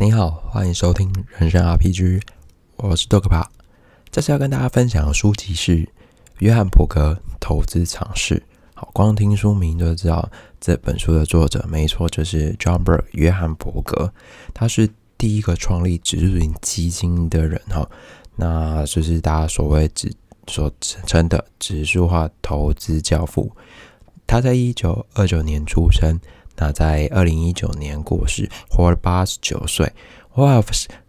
你好，欢迎收听《人生 RPG》，我是多克帕。这次要跟大家分享的书籍是《约翰伯格投资尝试》。好，光听书名就知道这本书的作者，没错，就是 John b r Burke 约翰伯格。他是第一个创立指数型基金的人哈，那就是大家所谓指所称的指数化投资教父。他在一九二九年出生。那在二零一九年过世，活了八十九岁。哇，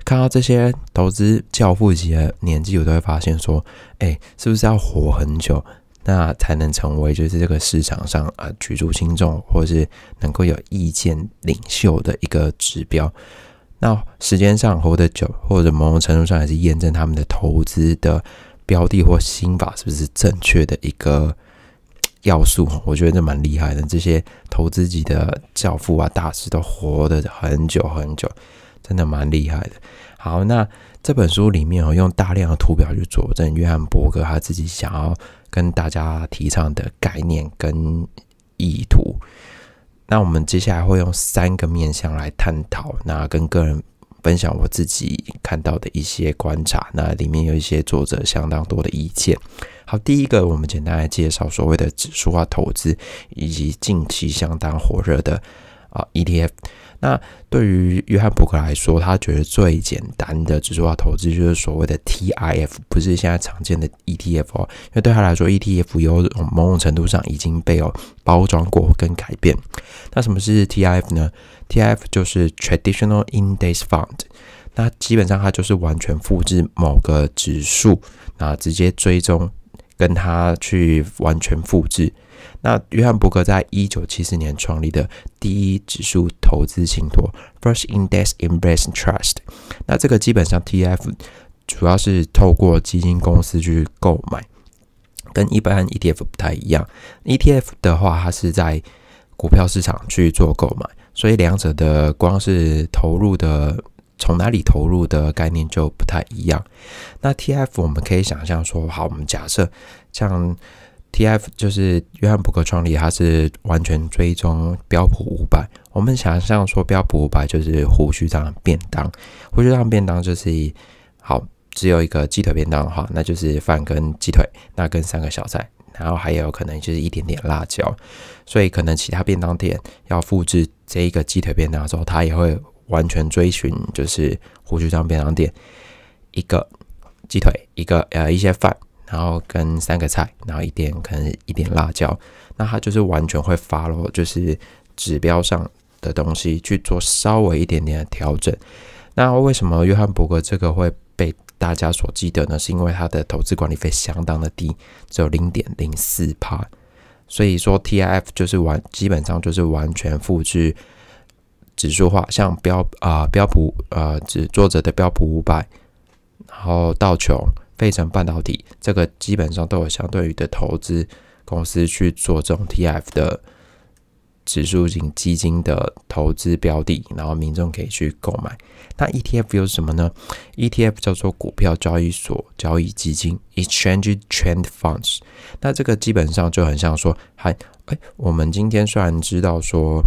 看到这些投资教父级的年纪，我都会发现说，哎，是不是要活很久，那才能成为就是这个市场上啊举足轻重，或是能够有意见领袖的一个指标？那时间上活得久，或者某种程度上也是验证他们的投资的标的或心法是不是正确的一个。要素，我觉得这蛮厉害的。这些投资级的教父啊、大师都活得很久很久，真的蛮厉害的。好，那这本书里面哦，用大量的图表去佐证约翰伯格他自己想要跟大家提倡的概念跟意图。那我们接下来会用三个面向来探讨，那跟个人分享我自己看到的一些观察。那里面有一些作者相当多的意见。好，第一个我们简单来介绍所谓的指数化投资，以及近期相当火热的啊 ETF。那对于约翰·伯克来说，他觉得最简单的指数化投资就是所谓的 TIF，不是现在常见的 ETF 哦，因为对他来说，ETF 有某种程度上已经被哦包装过跟改变。那什么是 TIF 呢？TIF 就是 Traditional Index Fund，那基本上它就是完全复制某个指数，那直接追踪。跟他去完全复制。那约翰伯格在一九七四年创立的第一指数投资信托 （First Index Investment Trust），那这个基本上 t f 主要是透过基金公司去购买，跟一般 ETF 不太一样。ETF 的话，它是在股票市场去做购买，所以两者的光是投入的。从哪里投入的概念就不太一样。那 TF 我们可以想象说，好，我们假设像 TF 就是约翰伯格创立，它是完全追踪标普五百。我们想象说，标普五百就是胡须档便当，胡须档便当就是好只有一个鸡腿便当的话，那就是饭跟鸡腿，那跟三个小菜，然后还有可能就是一点点辣椒。所以可能其他便当店要复制这一个鸡腿便当的时候，它也会。完全追寻就是胡须上便当店一个鸡腿一个呃一些饭，然后跟三个菜，然后一点可能一点辣椒，那他就是完全会发咯，就是指标上的东西去做稍微一点点的调整。那为什么约翰伯格这个会被大家所记得呢？是因为他的投资管理费相当的低，只有零点零四帕，所以说 TIF 就是完基本上就是完全复制。指数化像标啊标普呃指作者的标普五百，然后道琼、费城半导体，这个基本上都有相对于的投资公司去做这种 t f 的指数型基金的投资标的，然后民众可以去购买。那 ETF 有什么呢？ETF 叫做股票交易所交易基金 （Exchange t r a n d Funds），那这个基本上就很像说，还哎，我们今天虽然知道说。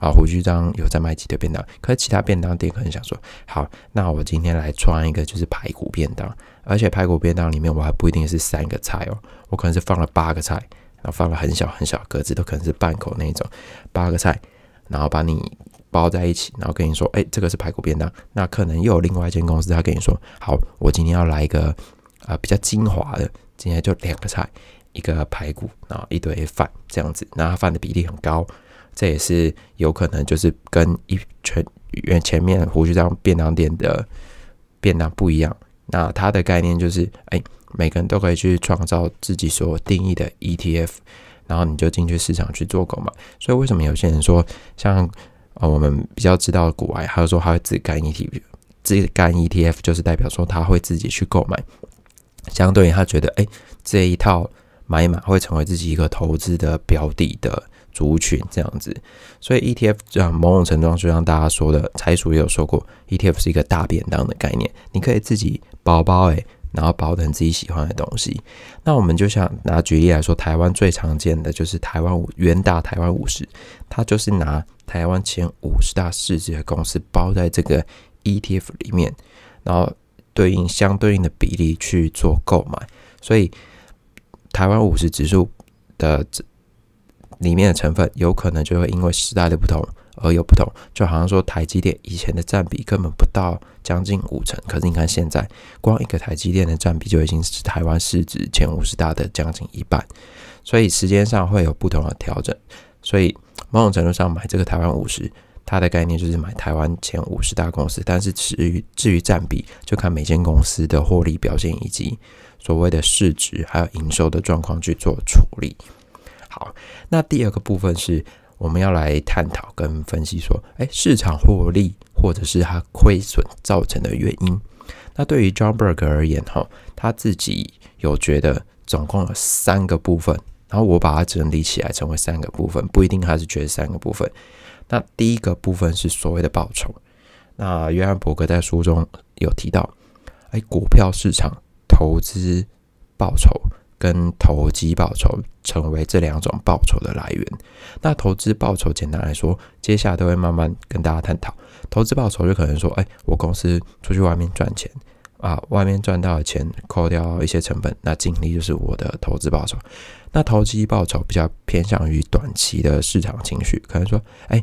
啊，胡须长有在卖鸡腿便当，可是其他便当店可能想说，好，那我今天来穿一个就是排骨便当，而且排骨便当里面我还不一定是三个菜哦，我可能是放了八个菜，然后放了很小很小格子，都可能是半口那种，八个菜，然后把你包在一起，然后跟你说，哎，这个是排骨便当，那可能又有另外一间公司，他跟你说，好，我今天要来一个啊比较精华的，今天就两个菜，一个排骨，然后一堆饭这样子，那饭的比例很高。这也是有可能，就是跟一全原前面胡须章便当店的便当不一样。那它的概念就是，哎，每个人都可以去创造自己所定义的 ETF，然后你就进去市场去做购买。所以为什么有些人说，像啊我们比较知道的股外，还有说他会自干 ETF，自干 ETF 就是代表说他会自己去购买，相对于他觉得，哎，这一套买买会成为自己一个投资的标的的。族群这样子，所以 ETF 啊，某种程度上就像大家说的，财叔也有说过，ETF 是一个大便当的概念，你可以自己包包诶，然后包成自己喜欢的东西。那我们就想拿举例来说，台湾最常见的就是台湾五元大台湾五十，它就是拿台湾前五十大市值的公司包在这个 ETF 里面，然后对应相对应的比例去做购买，所以台湾五十指数的。里面的成分有可能就会因为时代的不同而有不同，就好像说台积电以前的占比根本不到将近五成，可是你看现在光一个台积电的占比就已经是台湾市值前五十大的将近一半，所以时间上会有不同的调整，所以某种程度上买这个台湾五十，它的概念就是买台湾前五十大公司，但是至于至于占比就看每间公司的获利表现以及所谓的市值还有营收的状况去做处理。好，那第二个部分是我们要来探讨跟分析说，哎，市场获利或者是它亏损造成的原因。那对于 John b Berger 而言，哈，他自己有觉得总共有三个部分，然后我把它整理起来成为三个部分，不一定他是觉得三个部分。那第一个部分是所谓的报酬。那约翰伯格在书中有提到，哎，股票市场投资报酬跟投机报酬。成为这两种报酬的来源。那投资报酬简单来说，接下来都会慢慢跟大家探讨。投资报酬就可能说，哎，我公司出去外面赚钱啊，外面赚到的钱扣掉一些成本，那净利就是我的投资报酬。那投机报酬比较偏向于短期的市场情绪，可能说，哎，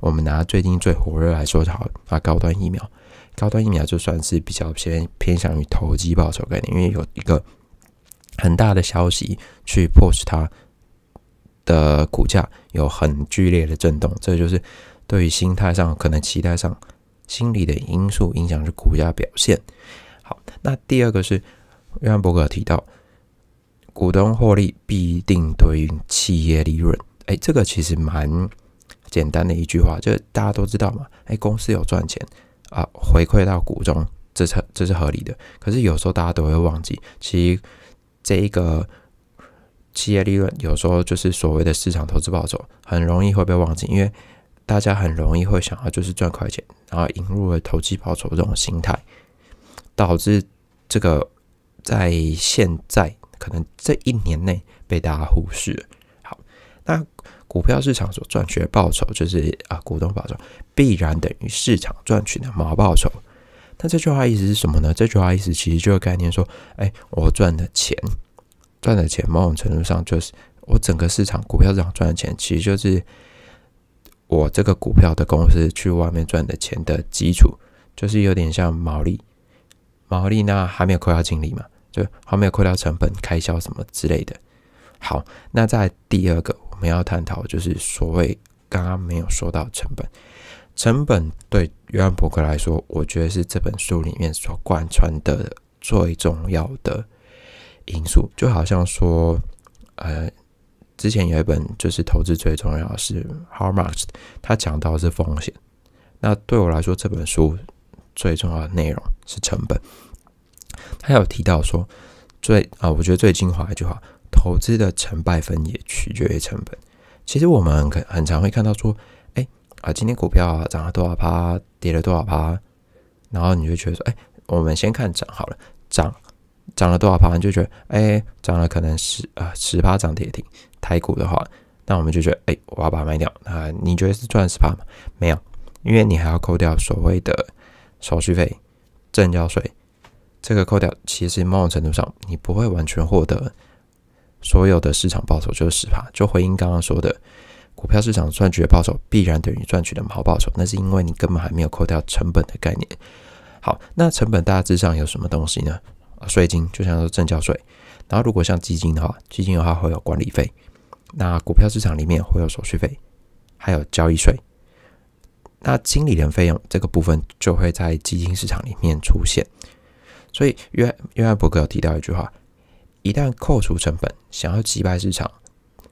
我们拿最近最火热来说，好啊，高端疫苗，高端疫苗就算是比较偏偏向于投机报酬概念，因为有一个。很大的消息去迫使它的股价有很剧烈的震动，这就是对于心态上、可能期待上、心理的因素影响，是股价表现。好，那第二个是约翰伯格提到，股东获利必定对应企业利润。哎，这个其实蛮简单的一句话，就是大家都知道嘛。哎，公司有赚钱啊，回馈到股东，这是这是合理的。可是有时候大家都会忘记，其实。这一个企业利润，有时候就是所谓的市场投资报酬，很容易会被忘记，因为大家很容易会想要就是赚快钱，然后引入了投机报酬这种心态，导致这个在现在可能这一年内被大家忽视。好，那股票市场所赚取的报酬就是啊，股东报酬必然等于市场赚取的毛报酬。那这句话意思是什么呢？这句话意思其实就是概念说，哎，我赚的钱，赚的钱某种程度上就是我整个市场股票市场赚的钱，其实就是我这个股票的公司去外面赚的钱的基础，就是有点像毛利，毛利那还没有扣掉精力嘛，就还没有扣掉成本开销什么之类的。好，那在第二个我们要探讨就是所谓刚刚没有说到成本。成本对约翰伯克来说，我觉得是这本书里面所贯穿的最重要的因素。就好像说，呃，之前有一本就是投资最重要是 how much，他讲到是风险。那对我来说，这本书最重要的内容是成本。他有提到说，最啊，我觉得最精华一句话：投资的成败分也取决于成本。其实我们很很常会看到说。啊，今天股票涨了多少趴，跌了多少趴，然后你就觉得说，哎，我们先看涨好了，涨涨了多少趴，你就觉得，哎，涨了可能十啊十趴涨跌停。台股的话，那我们就觉得，哎，我要把它卖掉。那你觉得是赚十趴吗？没有，因为你还要扣掉所谓的手续费、证交税，这个扣掉，其实某种程度上，你不会完全获得所有的市场报酬，就是十趴。就回应刚刚说的。股票市场赚取的报酬必然等于赚取的毛报酬，那是因为你根本还没有扣掉成本的概念。好，那成本大致上有什么东西呢？税金，就像说正交税。然后，如果像基金的话，基金的话会有管理费。那股票市场里面会有手续费，还有交易税。那经理人费用这个部分就会在基金市场里面出现。所以，约约翰伯格有提到一句话：一旦扣除成本，想要击败市场，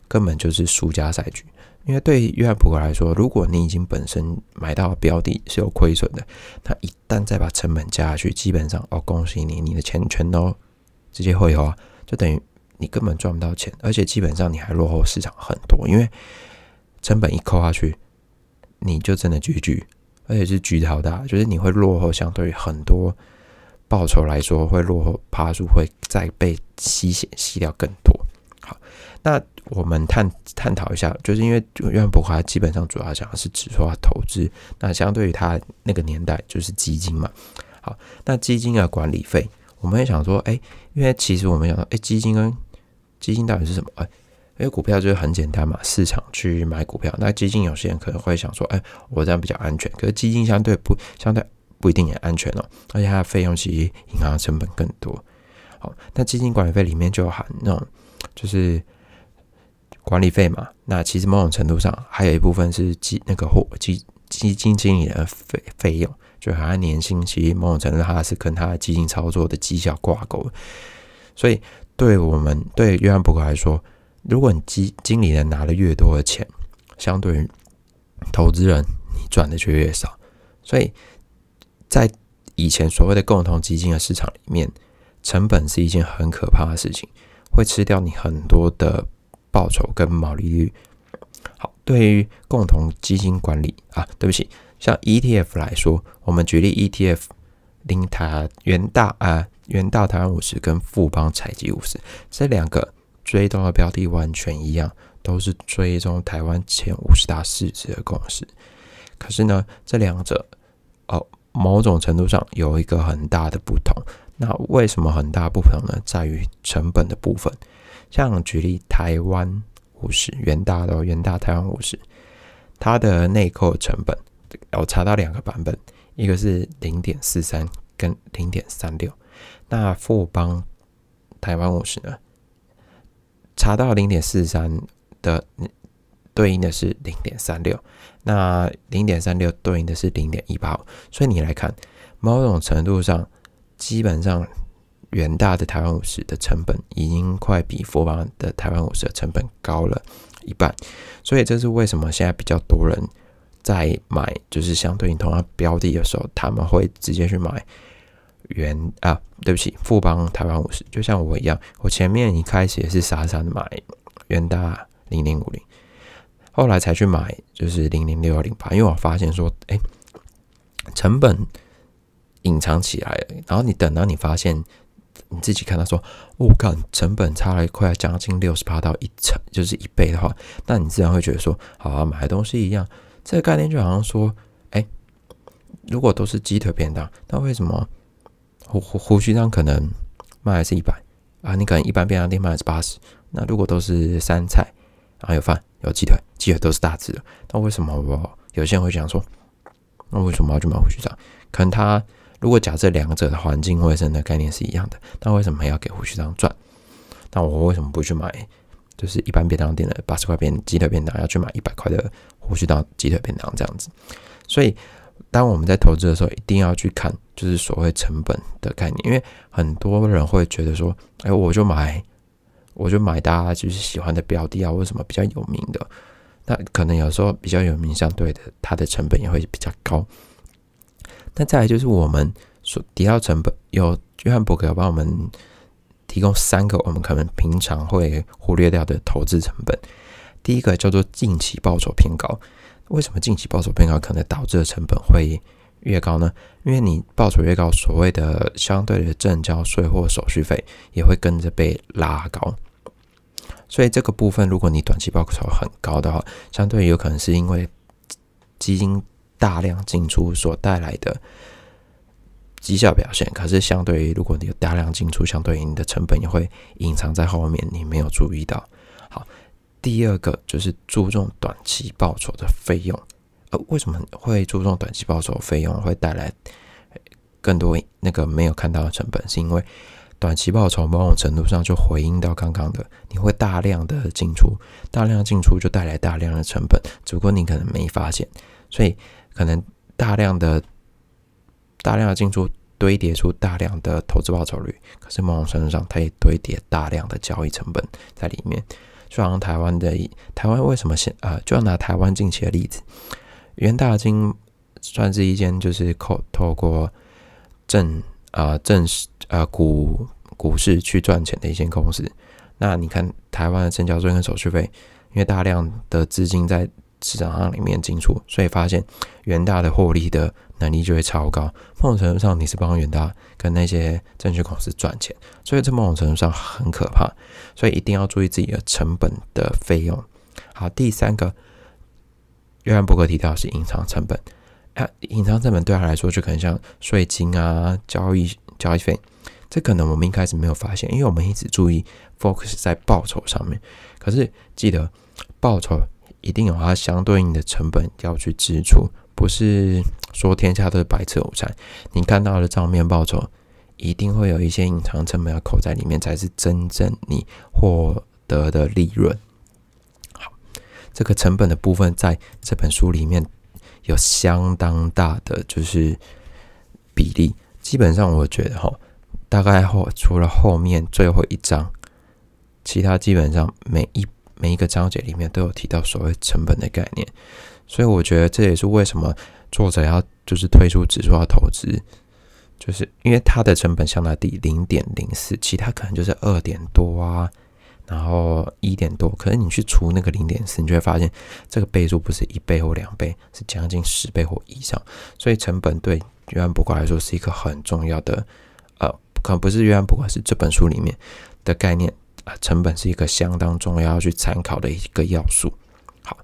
根本就是输家赛局。因为对约翰普格来说，如果你已经本身买到标的是有亏损的，他一旦再把成本加下去，基本上哦，恭喜你，你的钱全都直接回花，就等于你根本赚不到钱，而且基本上你还落后市场很多。因为成本一扣下去，你就真的巨巨，而且是巨好大，就是你会落后相对于很多报酬来说会落后，爬数会再被吸血吸掉更多。好，那我们探探讨一下，就是因为袁伯华基本上主要讲的是指数化投资，那相对于他那个年代就是基金嘛。好，那基金的管理费，我们会想说，哎，因为其实我们想到，哎，基金跟基金到底是什么？哎，因为股票就是很简单嘛，市场去买股票。那基金有些人可能会想说，哎，我这样比较安全，可是基金相对不相对不一定也安全哦，而且它的费用其实银行成本更多。那基金管理费里面就含那种，就是管理费嘛。那其实某种程度上还有一部分是基那个基基金经理的费费用，就含年薪。其实某种程度上它是跟他的基金操作的绩效挂钩。所以，对我们对约翰伯格来说，如果你基经理人拿的越多的钱，相对于投资人，你赚的就越少。所以在以前所谓的共同基金的市场里面。成本是一件很可怕的事情，会吃掉你很多的报酬跟毛利率。好，对于共同基金管理啊，对不起，像 ETF 来说，我们举例 ETF 零台元大啊元大台湾五十跟富邦采集五十这两个追踪的标的完全一样，都是追踪台湾前五十大市值的公司。可是呢，这两者哦，某种程度上有一个很大的不同。那为什么很大部分呢？在于成本的部分。像举例台湾五十元大，的元大台湾五十，它的内扣成本，我查到两个版本，一个是零点四三跟零点三六。那富邦台湾五十呢？查到零点四三的，对应的是零点三六。那零点三六对应的是零点一八。所以你来看，某种程度上。基本上，元大的台湾五十的成本已经快比富邦的台湾五十的成本高了一半，所以这是为什么现在比较多人在买，就是相对应同样标的的时候，他们会直接去买原啊，对不起，富邦台湾五十，就像我一样，我前面一开始也是傻傻的买元大零零五零，后来才去买就是零零六幺零八，因为我发现说，哎，成本。隐藏起来，然后你等到你发现你自己看，他说：“我靠，成本差了快要将近六十八到一，成，就是一倍的话，那你自然会觉得说，好，买东西一样，这个概念就好像说，哎，如果都是鸡腿便当，那为什么胡胡胡须章可能卖的是一百啊？你可能一般便当店卖的是八十，那如果都是三菜，然后有饭有鸡腿，鸡腿都是大只的，那为什么我有些人会样说，那为什么要去买胡须章？可能他……如果假设两者的环境卫生的概念是一样的，那为什么还要给胡须当赚？那我为什么不去买？就是一般便当店的八十块便鸡腿便当，要去买一百块的胡须当鸡腿便当这样子？所以，当我们在投资的时候，一定要去看就是所谓成本的概念，因为很多人会觉得说：“哎，我就买，我就买大家就是喜欢的标的啊，或什么比较有名的。”那可能有时候比较有名相对的，它的成本也会比较高。那再来就是我们所提到成本，有约翰伯格帮我们提供三个我们可能平常会忽略掉的投资成本。第一个叫做近期报酬偏高，为什么近期报酬偏高可能导致的成本会越高呢？因为你报酬越高，所谓的相对的正交税或手续费也会跟着被拉高。所以这个部分，如果你短期报酬很高的话，相对有可能是因为基金。大量进出所带来的绩效表现，可是相对于如果你有大量进出，相对于你的成本也会隐藏在后面，你没有注意到。好，第二个就是注重短期报酬的费用。呃，为什么会注重短期报酬费用？会带来更多那个没有看到的成本，是因为短期报酬某种程度上就回应到刚刚的，你会大量的进出，大量进出就带来大量的成本，只不过你可能没发现，所以。可能大量的大量的进出堆叠出大量的投资报酬率，可是某种程度上，它也堆叠大量的交易成本在里面。就好像台湾的台湾为什么现啊，就要拿台湾近期的例子，元大金算是一间就是靠透过证啊证市啊股股市去赚钱的一间公司。那你看台湾的成交税跟手续费，因为大量的资金在。市场上里面进出，所以发现元大的获利的能力就会超高。某种程度上，你是帮元大跟那些证券公司赚钱，所以这某种程度上很可怕。所以一定要注意自己的成本的费用。好，第三个约翰伯格提到是隐藏成本啊，隐藏成本对他来说就可能像税金啊、交易交易费，这可能我们一开始没有发现，因为我们一直注意 focus 在报酬上面。可是记得报酬。一定有它相对应的成本要去支出，不是说天下都是白吃午餐。你看到的账面报酬，一定会有一些隐藏成本要扣在里面，才是真正你获得的利润。好，这个成本的部分在这本书里面有相当大的就是比例。基本上我觉得哈，大概后除了后面最后一章，其他基本上每一。每一个章节里面都有提到所谓成本的概念，所以我觉得这也是为什么作者要就是推出指数化投资，就是因为它的成本相当低，零点零四，其他可能就是二点多啊，然后一点多，可是你去除那个零点四，你会发现这个倍数不是一倍或两倍，是将近十倍或以上，所以成本对约翰博格来说是一个很重要的，呃，可能不是约翰博格，是这本书里面的概念。啊，成本是一个相当重要要去参考的一个要素。好，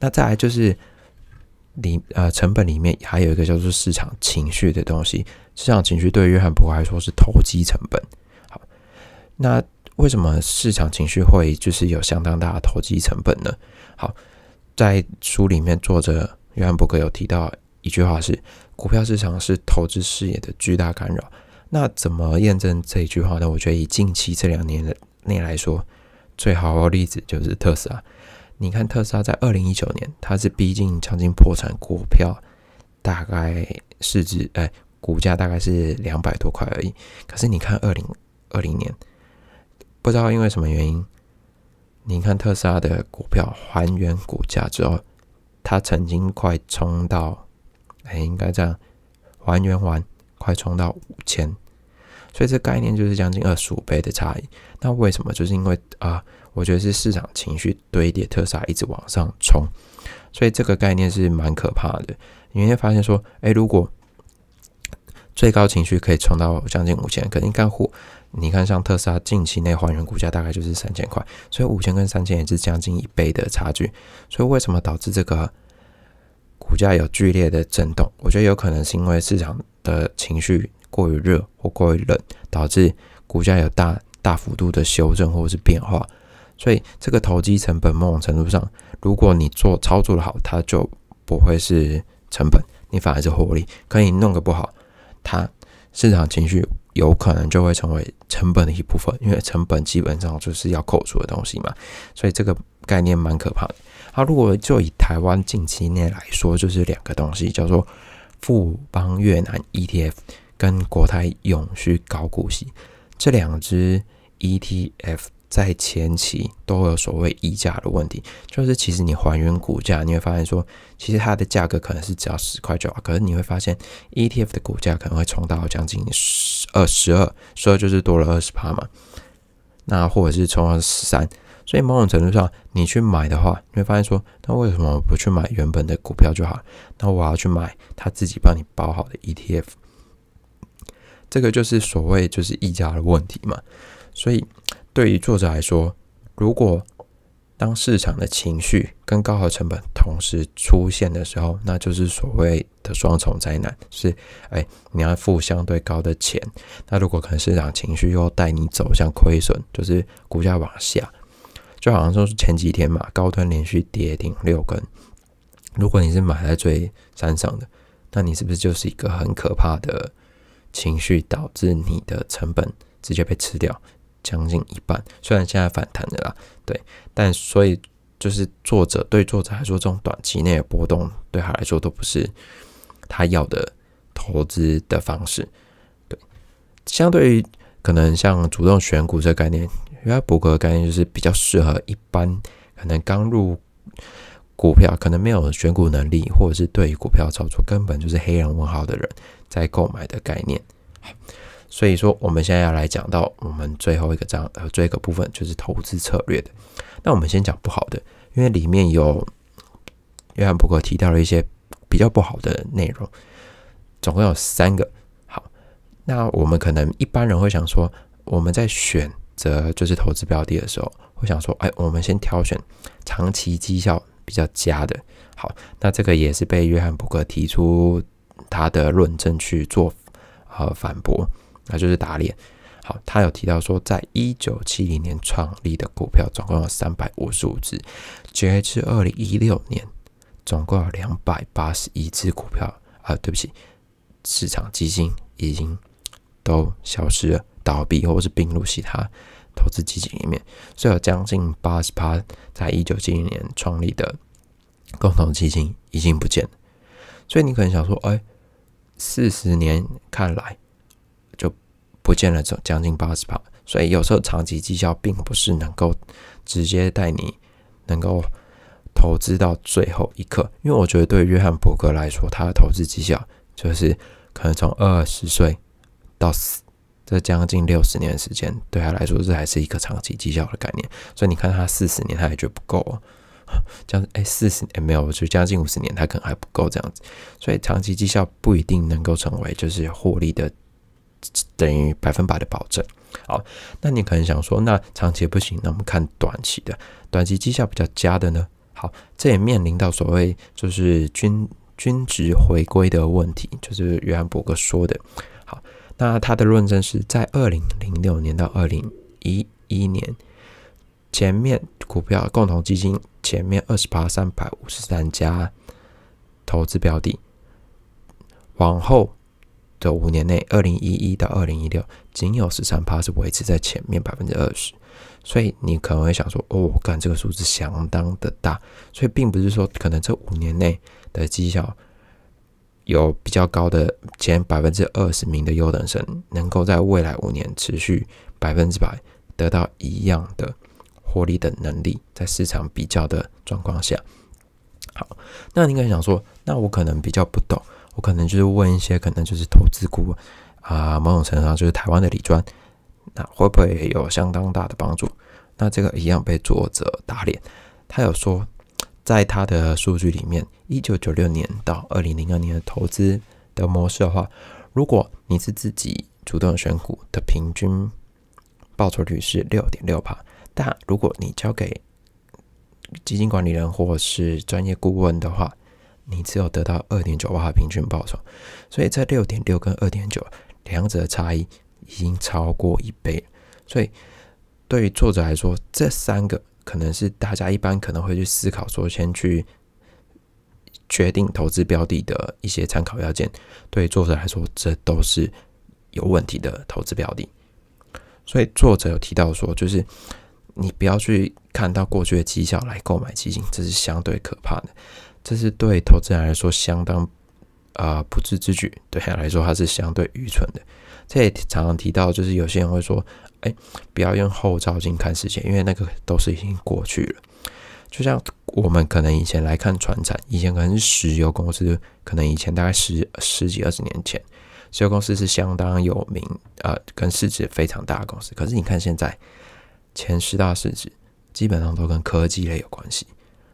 那再来就是里呃，成本里面还有一个叫做市场情绪的东西。市场情绪对约翰伯格来说是投机成本。好，那为什么市场情绪会就是有相当大的投机成本呢？好，在书里面作者约翰伯格有提到一句话是：股票市场是投资视野的巨大干扰。那怎么验证这一句话呢？我觉得以近期这两年的。内来说，最好的例子就是特斯拉。你看特斯拉在二零一九年，它是逼近将近破产，股票大概市值哎，股价大概是两百多块而已。可是你看二零二零年，不知道因为什么原因，你看特斯拉的股票还原股价之后，它曾经快冲到哎，应该这样还原完快冲到五千。所以这概念就是将近二十五倍的差异。那为什么？就是因为啊，我觉得是市场情绪堆叠，特斯拉一直往上冲，所以这个概念是蛮可怕的。你会发现说，哎，如果最高情绪可以冲到将近五千，肯定干货。你看像特斯拉近期内还原股价大概就是三千块，所以五千跟三千也是将近一倍的差距。所以为什么导致这个股价有剧烈的震动？我觉得有可能是因为市场的情绪。过于热或过于冷，导致股价有大大幅度的修正或是变化，所以这个投机成本某种程度上，如果你做操作的好，它就不会是成本，你反而是获利。可你弄个不好，它市场情绪有可能就会成为成本的一部分，因为成本基本上就是要扣除的东西嘛。所以这个概念蛮可怕的。它如果就以台湾近期内来说，就是两个东西，叫做富邦越南 ETF。跟国泰永续高股息这两只 ETF 在前期都有所谓溢价的问题，就是其实你还原股价，你会发现说，其实它的价格可能是只要十块就好，可是你会发现 ETF 的股价可能会冲到将近二十二，所以就是多了二十八嘛。那或者是冲到十三，所以某种程度上你去买的话，你会发现说，那为什么不去买原本的股票就好？那我要去买他自己帮你包好的 ETF。这个就是所谓就是溢价的问题嘛，所以对于作者来说，如果当市场的情绪跟高额成本同时出现的时候，那就是所谓的双重灾难。是哎，你要付相对高的钱，那如果可能市场情绪又带你走向亏损，就是股价往下，就好像说是前几天嘛，高端连续跌停六根。如果你是买来追上的，那你是不是就是一个很可怕的？情绪导致你的成本直接被吃掉将近一半，虽然现在反弹的啦，对，但所以就是作者对作者来说，这种短期内的波动对他来说都不是他要的投资的方式。对，相对于可能像主动选股这个概念，原来博的概念就是比较适合一般可能刚入股票，可能没有选股能力，或者是对于股票操作根本就是黑人问号的人。在购买的概念，好，所以说我们现在要来讲到我们最后一个章呃最后一个部分就是投资策略的。那我们先讲不好的，因为里面有约翰布克提到了一些比较不好的内容，总共有三个。好，那我们可能一般人会想说，我们在选择就是投资标的的时候，会想说，哎，我们先挑选长期绩效比较佳的。好，那这个也是被约翰布克提出。他的论证去做呃反驳，那就是打脸。好，他有提到说，在一九七零年创立的股票总共有三百五十五只，截至二零一六年，总共有两百八十一只股票啊，对不起，市场基金已经都消失了，倒闭或者并入其他投资基金里面，所以有将近八十趴在一九七零年创立的共同基金已经不见了。所以你可能想说，哎。四十年看来就不见了，这将近八十八。所以有时候长期绩效并不是能够直接带你能够投资到最后一刻。因为我觉得对约翰伯格来说，他的投资绩效就是可能从二十岁到这将近六十年的时间，对他来说这还是一个长期绩效的概念。所以你看他四十年，他也觉得不够啊。将哎四十年没有，就将近五十年，它可能还不够这样子，所以长期绩效不一定能够成为就是获利的等于百分百的保证。好，那你可能想说，那长期不行，那我们看短期的，短期绩效比较佳的呢？好，这也面临到所谓就是均均值回归的问题，就是约翰伯格说的。好，那他的论证是在二零零六年到二零一一年。前面股票共同基金前面二十八三百五十三家投资标的，往后的五年内，二零一一到二零一六，仅有十三趴是维持在前面百分之二十，所以你可能会想说：“哦，干这个数字相当的大。”所以并不是说可能这五年内的绩效有比较高的前百分之二十名的优等生，能够在未来五年持续百分之百得到一样的。获利的能力，在市场比较的状况下，好，那你应该想说，那我可能比较不懂，我可能就是问一些，可能就是投资顾问啊，某种程度上就是台湾的理专，那会不会有相当大的帮助？那这个一样被作者打脸，他有说，在他的数据里面，一九九六年到二零零二年的投资的模式的话，如果你是自己主动选股的，平均报酬率是六点六帕。但如果你交给基金管理人或是专业顾问的话，你只有得到二点九的平均报酬，所以这六点六跟二点九两者的差异已经超过一倍。所以对于作者来说，这三个可能是大家一般可能会去思考，说先去决定投资标的的一些参考要件。对作者来说，这都是有问题的投资标的。所以作者有提到说，就是。你不要去看到过去的绩效来购买基金，这是相对可怕的，这是对投资人来说相当啊不智之举。对来说，它是相对愚蠢的。这也常常提到，就是有些人会说：“哎，不要用后照镜看世界，因为那个都是已经过去了。”就像我们可能以前来看船展，以前可能是石油公司，可能以前大概十十几二十年前，石油公司是相当有名，呃，跟市值非常大的公司。可是你看现在。前十大市值基本上都跟科技类有关系，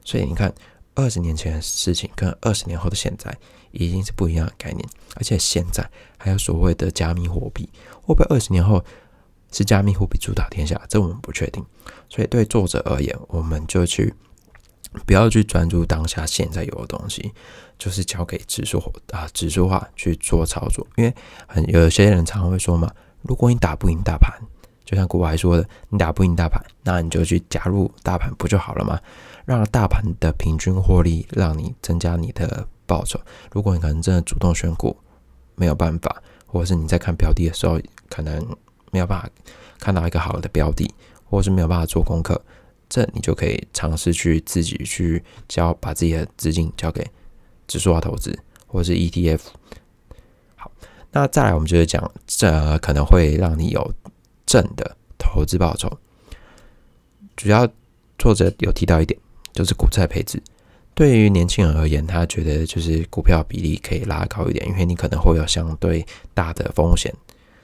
所以你看，二十年前的事情跟二十年后的现在已经是不一样的概念。而且现在还有所谓的加密货币，会不会二十年后是加密货币主导天下？这我们不确定。所以对作者而言，我们就去不要去专注当下现在有的东西，就是交给指数啊指数化去做操作。因为很有些人常会说嘛，如果你打不赢大盘。就像古白说的，你打不赢大盘，那你就去加入大盘不就好了吗？让大盘的平均获利，让你增加你的报酬。如果你可能真的主动选股没有办法，或者是你在看标的的时候可能没有办法看到一个好的标的，或是没有办法做功课，这你就可以尝试去自己去交把自己的资金交给指数化投资或者是 ETF。好，那再来我们就是讲，这可能会让你有。正的投资报酬，主要作者有提到一点，就是股债配置。对于年轻人而言，他觉得就是股票比例可以拉高一点，因为你可能会有相对大的风险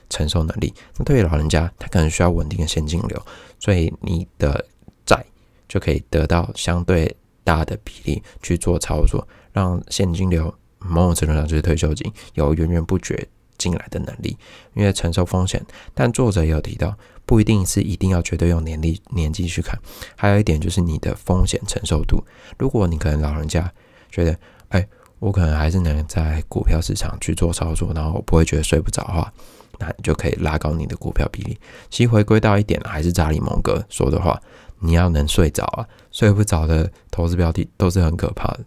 承受能力。那对于老人家，他可能需要稳定的现金流，所以你的债就可以得到相对大的比例去做操作，让现金流某种程度上就是退休金有源源不绝。进来的能力，因为承受风险。但作者也有提到，不一定是一定要绝对用年龄年纪去看。还有一点就是你的风险承受度。如果你可能老人家觉得，哎，我可能还是能在股票市场去做操作，然后我不会觉得睡不着的话，那你就可以拉高你的股票比例。其实回归到一点，还是查理蒙哥说的话，你要能睡着啊，睡不着的投资标的都是很可怕的。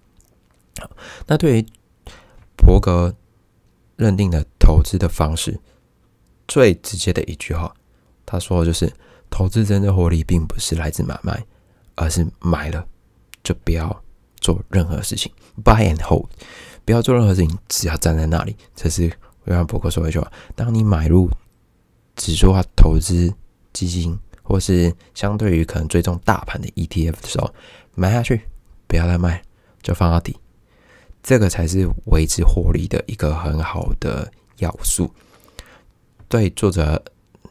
那对于伯格。认定的投资的方式最直接的一句话，他说的就是：投资真正获利，并不是来自买卖，而是买了就不要做任何事情，buy and hold，不要做任何事情，只要站在那里。这是约翰伯克说一句话：当你买入指数化投资基金，或是相对于可能追踪大盘的 ETF 的时候，买下去不要再卖，就放到底。这个才是维持获利的一个很好的要素。对作者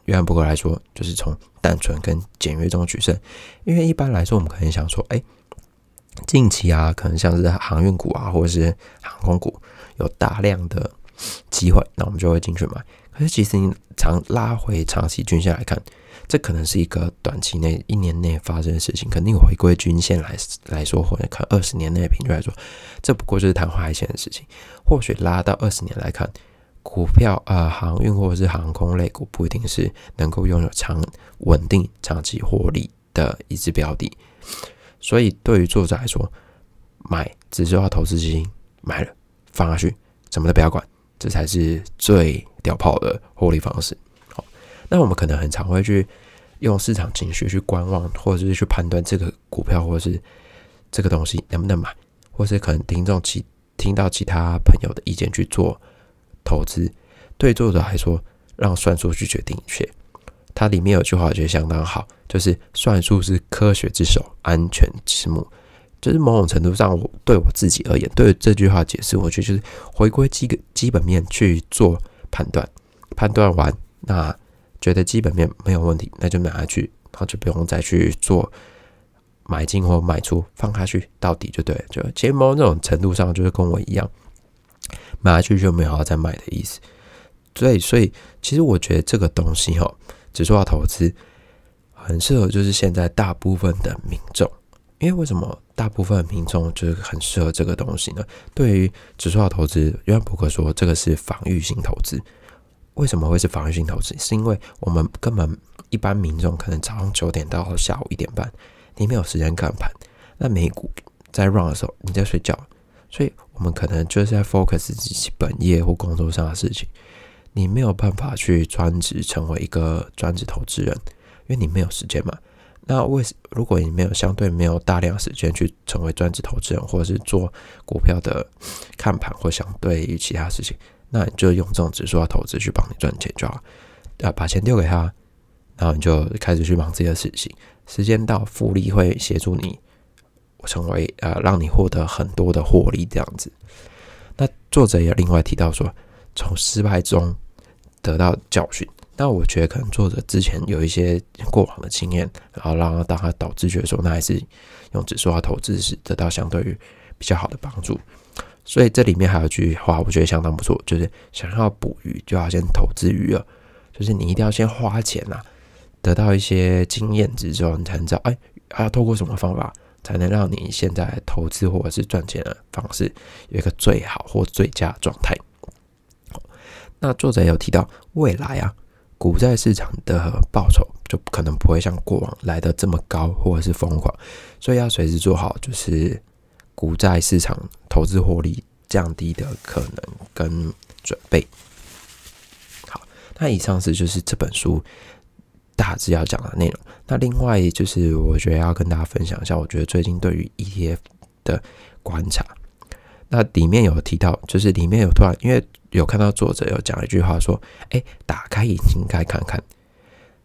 约翰·伯格来说，就是从单纯跟简约中取胜。因为一般来说，我们可能想说，哎，近期啊，可能像是航运股啊，或者是航空股有大量的机会，那我们就会进去买。可是，其实你长拉回长期均线来看。这可能是一个短期内、一年内发生的事情，肯定回归均线来来说，或者看二十年内的平均来说，这不过就是昙花一现的事情。或许拉到二十年来看，股票、呃，航运或者是航空类股，不一定是能够拥有长稳定、长期获利的一只标的。所以，对于作者来说，买只需要投资基金，买了放下去，什么都不要管，这才是最屌炮的获利方式。那我们可能很常会去用市场情绪去观望，或者是去判断这个股票或者是这个东西能不能买，或是可能听众其听到其他朋友的意见去做投资。对作者来说，让算数去决定一切。它里面有句话我觉得相当好，就是“算术是科学之首，安全之母”。就是某种程度上，我对我自己而言，对这句话解释，我觉得就是回归基基本面去做判断。判断完那。觉得基本面没有问题，那就买下去，然后就不用再去做买进或卖出，放下去到底就对。就其实某种程度上，就是跟我一样，买下去就没有要再买的意思。所以，所以其实我觉得这个东西哈，指数化投资很适合，就是现在大部分的民众。因为为什么大部分民众就是很适合这个东西呢？对于指数化投资，因为博克说这个是防御性投资。为什么会是防御性投资？是因为我们根本一般民众可能早上九点到下午一点半，你没有时间看盘。那美股在 run 的时候，你在睡觉，所以我们可能就是在 focus 自己本业或工作上的事情。你没有办法去专职成为一个专职投资人，因为你没有时间嘛。那为如果你没有相对没有大量时间去成为专职投资人，或者是做股票的看盘或相对于其他事情。那你就用这种指数化投资去帮你赚钱就好，啊，把钱丢给他，然后你就开始去忙自己的事情。时间到，复利会协助你成为啊，让你获得很多的获利这样子。那作者也另外提到说，从失败中得到教训。那我觉得可能作者之前有一些过往的经验，然后让他当他导致觉说，那还是用指数化投资是得到相对于比较好的帮助。所以这里面还有句话，我觉得相当不错，就是想要捕鱼，就要先投资鱼饵，就是你一定要先花钱啊，得到一些经验之后，你才知道哎，啊，透过什么方法才能让你现在投资或者是赚钱的方式有一个最好或最佳状态。那作者有提到，未来啊，股债市场的报酬就可能不会像过往来的这么高或者是疯狂，所以要随时做好就是。股债市场投资获利降低的可能跟准备。好，那以上是就是这本书大致要讲的内容。那另外就是，我觉得要跟大家分享一下，我觉得最近对于 ETF 的观察，那里面有提到，就是里面有突然因为有看到作者有讲一句话，说：“哎，打开引擎盖看看。”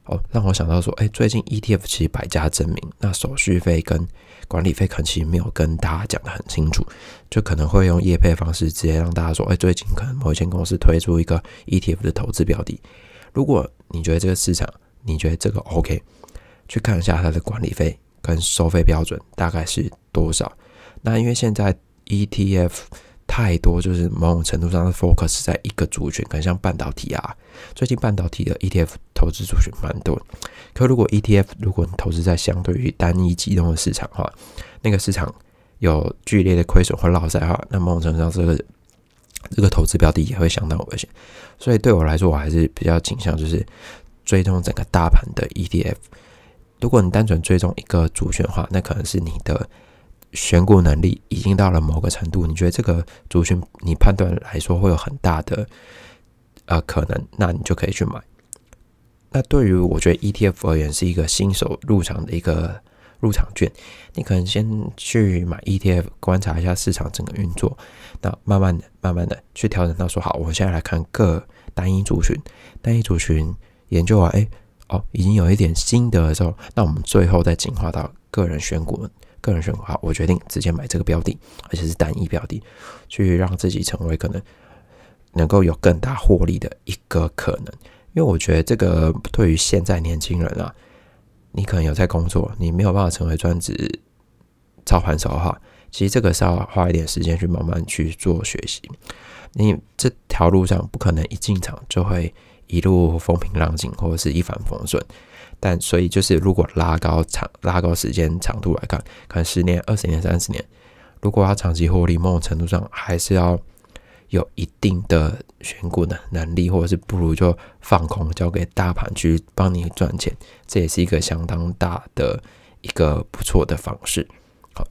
哦，让我想到说，哎，最近 ETF 其实百家争鸣，那手续费跟管理费可能其实没有跟大家讲的很清楚，就可能会用叶配方式直接让大家说，哎，最近可能某一间公司推出一个 ETF 的投资标的，如果你觉得这个市场，你觉得这个 OK，去看一下它的管理费跟收费标准大概是多少。那因为现在 ETF。太多就是某种程度上的 focus 在一个主群，可能像半导体啊，最近半导体的 ETF 投资族群蛮多。可如果 ETF，如果你投资在相对于单一集中的市场话，那个市场有剧烈的亏损或落的话，那某种程度上这个这个投资标的也会相当危险。所以对我来说，我还是比较倾向就是追踪整个大盘的 ETF。如果你单纯追踪一个主的话，那可能是你的。选股能力已经到了某个程度，你觉得这个族群你判断来说会有很大的呃可能，那你就可以去买。那对于我觉得 ETF 而言是一个新手入场的一个入场券，你可能先去买 ETF 观察一下市场整个运作，那慢慢的慢慢的去调整到说好，我现在来看各单一族群，单一族群研究完，哎哦已经有一点心得的时候，那我们最后再进化到个人选股。个人选股啊，我决定直接买这个标的，而且是单一标的，去让自己成为可能能够有更大获利的一个可能。因为我觉得这个对于现在年轻人啊，你可能有在工作，你没有办法成为专职操盘手的话，其实这个是要花一点时间去慢慢去做学习。你这条路上不可能一进场就会一路风平浪静或者是一帆风顺。但所以就是，如果拉高长拉高时间长度来看，可能十年、二十年、三十年，如果要长期获利，某种程度上还是要有一定的选股的能力，或者是不如就放空，交给大盘去帮你赚钱，这也是一个相当大的一个不错的方式。好，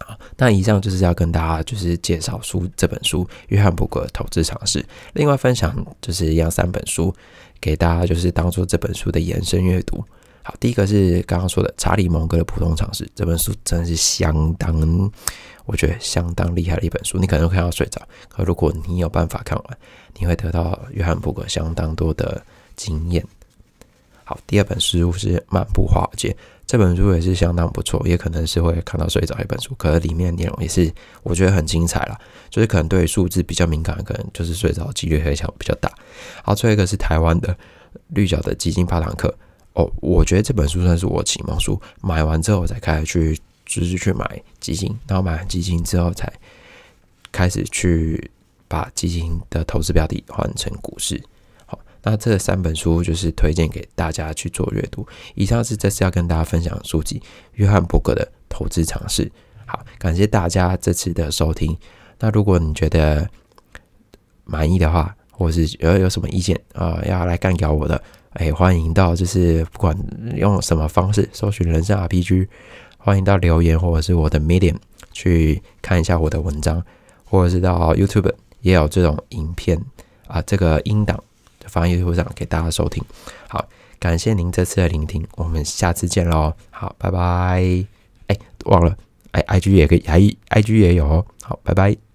好，那以上就是要跟大家就是介绍书这本书《约翰伯格投资常识》，另外分享就是一样三本书。给大家就是当做这本书的延伸阅读。好，第一个是刚刚说的查理芒格的普通常识，这本书真的是相当，我觉得相当厉害的一本书。你可能看到睡着，可如果你有办法看完，你会得到约翰布格相当多的经验。好，第二本书是《漫步华尔街》。这本书也是相当不错，也可能是会看到最早一本书，可能里面内容也是我觉得很精彩啦，就是可能对于数字比较敏感，可能就是睡着几率很强比较大。好，最后一个是台湾的绿角的基金八堂课。哦，我觉得这本书算是我启蒙书，买完之后才开始去就是去买基金，然后买完基金之后才开始去把基金的投资标的换成股市。那这三本书就是推荐给大家去做阅读。以上是这次要跟大家分享的书籍《约翰伯格的投资常识》。好，感谢大家这次的收听。那如果你觉得满意的话，或是有有什么意见啊，要来干掉我的，哎，欢迎到就是不管用什么方式，搜寻“人生 RPG”，欢迎到留言，或者是我的 Medium 去看一下我的文章，或者是到 YouTube 也有这种影片啊，这个音档。放在 YouTube 上给大家收听，好，感谢您这次的聆听，我们下次见喽，好，拜拜，哎，忘了，哎，IG 也可以，还 IG 也有，好，拜拜。